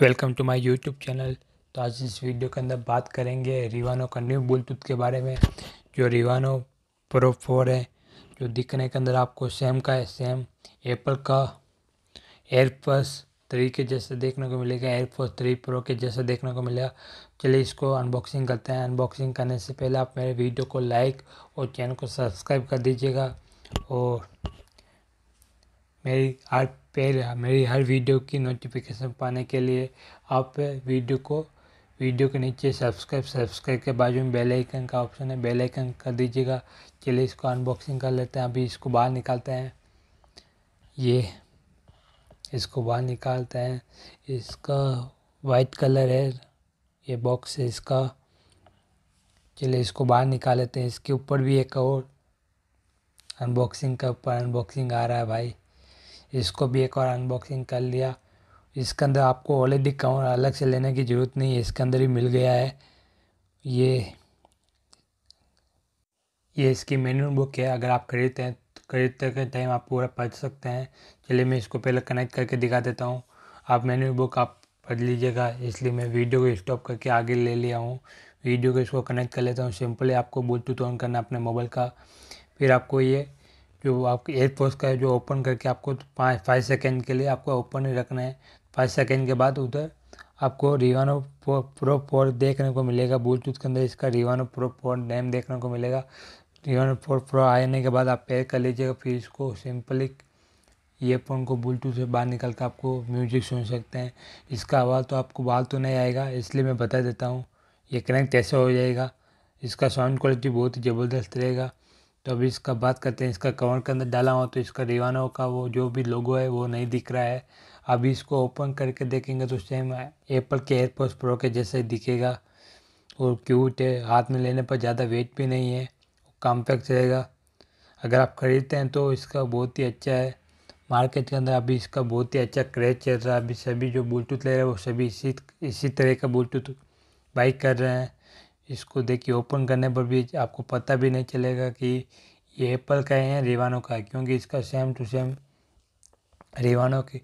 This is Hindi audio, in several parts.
welcome to my YouTube channel तो आज इस वीडियो के अंदर बात करेंगे रिवानो न्यू ब्लूटूथ के बारे में जो रिवानो प्रो फोर है जो दिखने के अंदर आपको सेम का है सेम एप्पल का एयरफोर्स थ्री के जैसे देखने को मिलेगा एयरफोर्स थ्री प्रो के जैसे देखने को मिलेगा चलिए इसको अनबॉक्सिंग करते हैं अनबॉक्सिंग करने से पहले आप मेरे वीडियो को लाइक और चैनल को सब्सक्राइब कर दीजिएगा और मेरी आर्ट पहले मेरी हर वीडियो की नोटिफिकेशन पाने के लिए आप वीडियो को वीडियो के नीचे सब्सक्राइब सब्सक्राइब के बाजू में बेल आइकन का ऑप्शन है बेल आइकन कर दीजिएगा चलिए इसको अनबॉक्सिंग कर लेते हैं अभी इसको बाहर निकालते हैं ये इसको बाहर निकालते हैं इसका वाइट कलर है ये बॉक्स है इसका चलिए इसको बाहर निकाल लेते हैं इसके ऊपर भी एक और अनबॉक्सिंग का ऊपर अनबॉक्सिंग आ रहा है भाई इसको भी एक और अनबॉक्सिंग कर लिया इसके अंदर आपको ऑलरेडी कवर अलग से लेने की ज़रूरत नहीं है इसके अंदर ही मिल गया है ये ये इसकी मेन्यू बुक है अगर आप खरीदते हैं खरीदते के टाइम आप पूरा पढ़ सकते हैं चलिए मैं इसको पहले कनेक्ट करके दिखा देता हूँ आप मेन्यू बुक आप पढ़ लीजिएगा इसलिए मैं वीडियो को स्टॉप करके आगे ले लिया हूँ वीडियो को इसको कनेक्ट कर लेता हूँ सिंपली आपको ब्लूटूथ ऑन करना अपने मोबाइल का फिर आपको ये जो आपके एयरफोर्स का जो ओपन करके आपको पाँच फाइव सेकेंड के लिए आपको ओपन ही रखना है फाइव सेकेंड के बाद उधर आपको रिवानो प्रो प्रो फोर देखने को मिलेगा ब्लूटूथ के अंदर इसका रिवानो प्रो फोर नेम देखने को मिलेगा रिवानो फोर प्रो आने के बाद आप पेयर कर लीजिएगा फिर इसको सिंपली ईयरफोन को ब्लूटूथ से बाहर निकल कर आपको म्यूजिक सुन सकते हैं इसका आवाज़ तो आपको बाल तो नहीं आएगा इसलिए मैं बता देता हूँ ये कनेक्ट कैसे हो जाएगा इसका साउंड क्वालिटी बहुत ही ज़बरदस्त रहेगा तो अभी इसका बात करते हैं इसका कवर के अंदर डाला हुआ तो इसका रिवानो का वो जो भी लोगो है वो नहीं दिख रहा है अभी इसको ओपन करके देखेंगे तो सेम एप्पल के एयरपोर्स प्रो के जैसे दिखेगा और क्यूट है हाथ में लेने पर ज़्यादा वेट भी नहीं है कॉम्पैक्ट रहेगा अगर आप ख़रीदते हैं तो इसका बहुत ही अच्छा है मार्केट के अंदर अभी इसका बहुत ही अच्छा क्रेज चल रहा है अभी सभी जो ब्लूटूथ ले रहे हैं वो सभी इसी इसी तरह का ब्लूटूथ बाइक कर रहे हैं इसको देखिए ओपन करने पर भी आपको पता भी नहीं चलेगा कि ये एप्पल का है या रिवानो का है क्योंकि इसका सेम टू सेम रिवानो की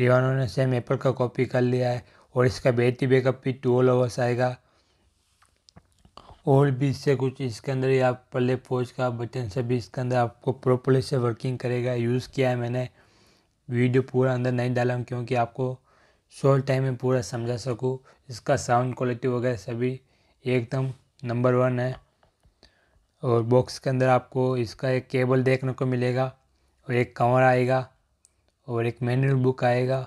रिवानो ने सेम एप्पल का कॉपी कर लिया है और इसका बैटरी बैकअप भी ट्वेल्व आवर्स आएगा और भी इससे कुछ इसके अंदर ही आप पल्ले फोज का बटन से भी इसके अंदर आपको प्रॉपरली से वर्किंग करेगा यूज़ किया है मैंने वीडियो पूरा अंदर नहीं डाला हूँ क्योंकि आपको शॉर्ट टाइम में पूरा समझा सकूँ इसका साउंड क्वालिटी वगैरह सभी ये एकदम नंबर वन है और बॉक्स के अंदर आपको इसका एक केबल देखने को मिलेगा और एक कवर आएगा और एक मैनुअल बुक आएगा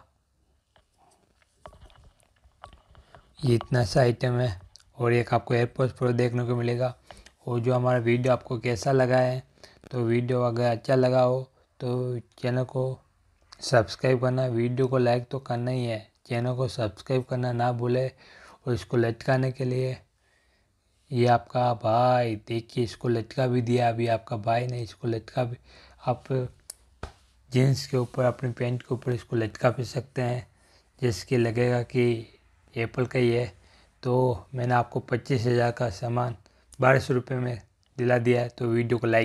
ये इतना सा आइटम है और एक आपको एयरपोर्ट प्रो देखने को मिलेगा और जो हमारा वीडियो आपको कैसा लगा है तो वीडियो अगर अच्छा लगा हो तो चैनल को सब्सक्राइब करना वीडियो को लाइक तो करना ही है चैनल को सब्सक्राइब करना ना भूले और इसको लटकाने के लिए ये आपका भाई देखिए इसको लटका भी दिया अभी आपका भाई ने इसको लटका भी आप जीन्स के ऊपर अपने पैंट के ऊपर इसको लटका भी सकते हैं जिसके लगेगा कि एप्पल का ही है तो मैंने आपको पच्चीस हज़ार का सामान बारह सौ रुपये में दिला दिया है तो वीडियो को लाइक